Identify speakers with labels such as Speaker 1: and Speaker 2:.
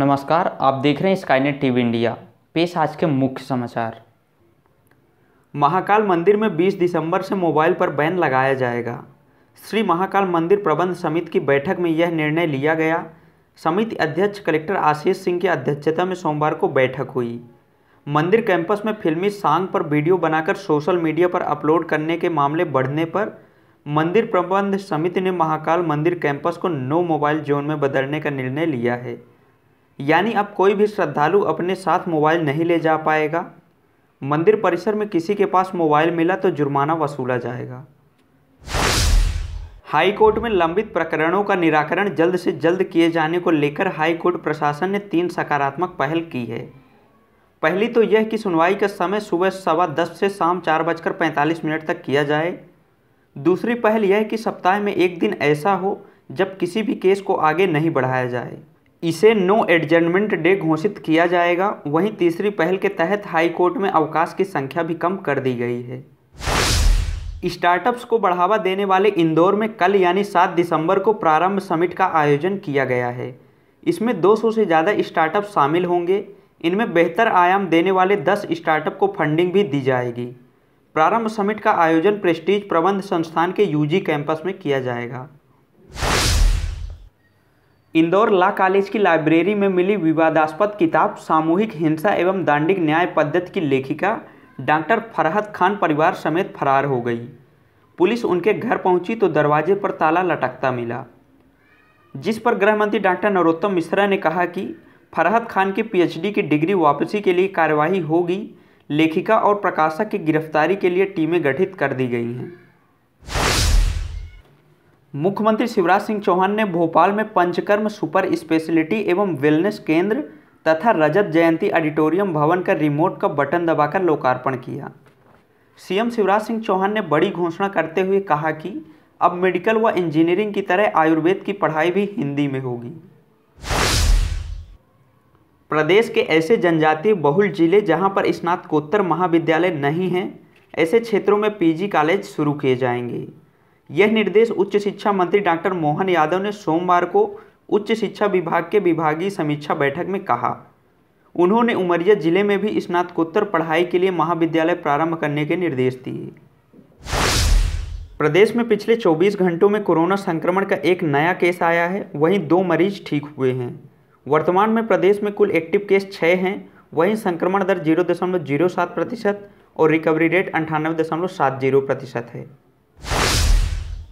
Speaker 1: नमस्कार आप देख रहे हैं स्काईनेट टीवी इंडिया पेश आज के मुख्य समाचार महाकाल मंदिर में 20 दिसंबर से मोबाइल पर बैन लगाया जाएगा श्री महाकाल मंदिर प्रबंध समिति की बैठक में यह निर्णय लिया गया समिति अध्यक्ष कलेक्टर आशीष सिंह की अध्यक्षता में सोमवार को बैठक हुई मंदिर कैंपस में फिल्मी सांग पर वीडियो बनाकर सोशल मीडिया पर अपलोड करने के मामले बढ़ने पर मंदिर प्रबंध समिति ने महाकाल मंदिर कैंपस को नो मोबाइल जोन में बदलने का निर्णय लिया है यानी अब कोई भी श्रद्धालु अपने साथ मोबाइल नहीं ले जा पाएगा मंदिर परिसर में किसी के पास मोबाइल मिला तो जुर्माना वसूला जाएगा हाई कोर्ट में लंबित प्रकरणों का निराकरण जल्द से जल्द किए जाने को लेकर हाई कोर्ट प्रशासन ने तीन सकारात्मक पहल की है पहली तो यह कि सुनवाई का समय सुबह सवा दस से शाम चार बजकर पैंतालीस मिनट तक किया जाए दूसरी पहल यह कि सप्ताह में एक दिन ऐसा हो जब किसी भी केस को आगे नहीं बढ़ाया जाए इसे नो एडजमेंट डे घोषित किया जाएगा वहीं तीसरी पहल के तहत हाईकोर्ट में अवकाश की संख्या भी कम कर दी गई है स्टार्टअप्स को बढ़ावा देने वाले इंदौर में कल यानी सात दिसंबर को प्रारंभ समिट का आयोजन किया गया है इसमें 200 से ज़्यादा स्टार्टअप शामिल होंगे इनमें बेहतर आयाम देने वाले 10 स्टार्टअप को फंडिंग भी दी जाएगी प्रारंभ समिट का आयोजन प्रेस्टीज प्रबंध संस्थान के यूजी कैंपस में किया जाएगा इंदौर लॉ कॉलेज की लाइब्रेरी में मिली विवादास्पद किताब सामूहिक हिंसा एवं दांडिक न्याय पद्धति की लेखिका डॉक्टर फरहत खान परिवार समेत फरार हो गई पुलिस उनके घर पहुंची तो दरवाजे पर ताला लटकता मिला जिस पर गृह मंत्री डॉक्टर नरोत्तम मिश्रा ने कहा कि फरहत खान की पीएचडी की डिग्री वापसी के लिए कार्यवाही होगी लेखिका और प्रकाशक की गिरफ्तारी के लिए टीमें गठित कर दी गई हैं मुख्यमंत्री शिवराज सिंह चौहान ने भोपाल में पंचकर्म सुपर स्पेशलिटी एवं वेलनेस केंद्र तथा रजत जयंती ऑडिटोरियम भवन का रिमोट का बटन दबाकर लोकार्पण किया सीएम शिवराज सिंह चौहान ने बड़ी घोषणा करते हुए कहा कि अब मेडिकल व इंजीनियरिंग की तरह आयुर्वेद की पढ़ाई भी हिंदी में होगी प्रदेश के ऐसे जनजातीय बहुल जिले जहां पर स्नातकोत्तर महाविद्यालय नहीं हैं ऐसे क्षेत्रों में पीजी कॉलेज शुरू किए जाएंगे यह निर्देश उच्च शिक्षा मंत्री डॉक्टर मोहन यादव ने सोमवार को उच्च शिक्षा विभाग के विभागीय समीक्षा बैठक में कहा उन्होंने उमरिया जिले में भी स्नातकोत्तर पढ़ाई के लिए महाविद्यालय प्रारंभ करने के निर्देश दिए प्रदेश में पिछले 24 घंटों में कोरोना संक्रमण का एक नया केस आया है वहीं दो मरीज ठीक हुए हैं वर्तमान में प्रदेश में कुल एक्टिव केस छः हैं वहीं संक्रमण दर जीरो दशमलव जीरो सात प्रतिशत और रिकवरी रेट अंठानवे दशमलव सात जीरो प्रतिशत है